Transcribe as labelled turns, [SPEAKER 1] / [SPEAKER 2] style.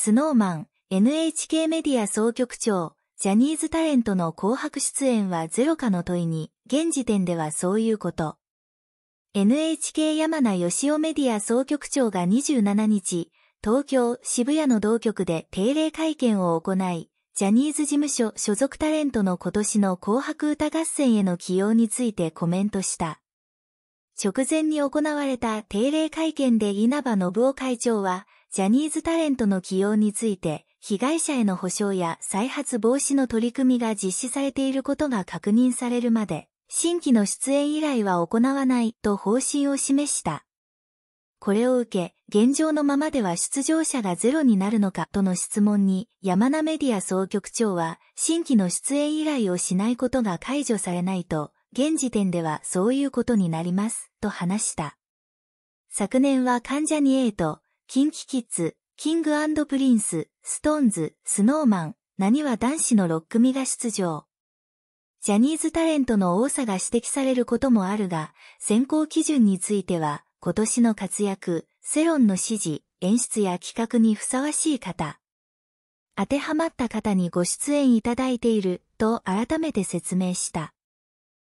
[SPEAKER 1] スノーマン、NHK メディア総局長、ジャニーズタレントの紅白出演はゼロかの問いに、現時点ではそういうこと。NHK 山名義雄メディア総局長が27日、東京、渋谷の同局で定例会見を行い、ジャニーズ事務所所属タレントの今年の紅白歌合戦への起用についてコメントした。直前に行われた定例会見で稲葉信夫会長は、ジャニーズタレントの起用について、被害者への補償や再発防止の取り組みが実施されていることが確認されるまで、新規の出演依頼は行わないと方針を示した。これを受け、現状のままでは出場者がゼロになるのかとの質問に、山名メディア総局長は、新規の出演依頼をしないことが解除されないと、現時点ではそういうことになります、と話した。昨年は関ジャニ A とキンキキッズ、キングプリンス、ストーンズ、スノーマン、何は男子の6組が出場。ジャニーズタレントの多さが指摘されることもあるが、選考基準については、今年の活躍、世論の支持、演出や企画にふさわしい方。当てはまった方にご出演いただいている、と改めて説明した。